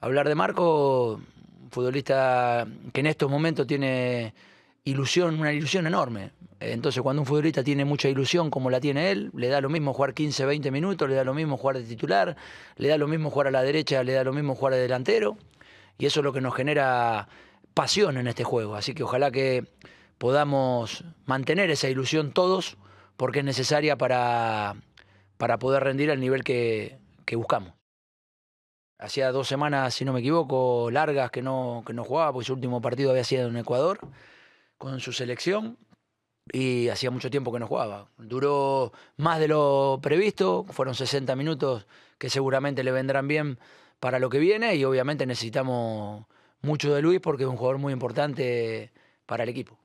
hablar de Marco, futbolista que en estos momentos tiene ilusión, una ilusión enorme. Entonces, cuando un futbolista tiene mucha ilusión como la tiene él, le da lo mismo jugar 15, 20 minutos, le da lo mismo jugar de titular, le da lo mismo jugar a la derecha, le da lo mismo jugar de delantero. Y eso es lo que nos genera pasión en este juego. Así que ojalá que podamos mantener esa ilusión todos, porque es necesaria para, para poder rendir al nivel que buscamos. Hacía dos semanas, si no me equivoco, largas que no, que jugaba, porque su último partido había sido en Ecuador con su selección y hacía mucho tiempo que no jugaba. Duró más de lo previsto, fueron 60 minutos que seguramente le vendrán bien para lo que viene y obviamente necesitamos mucho de Luis porque es un jugador muy importante para el equipo.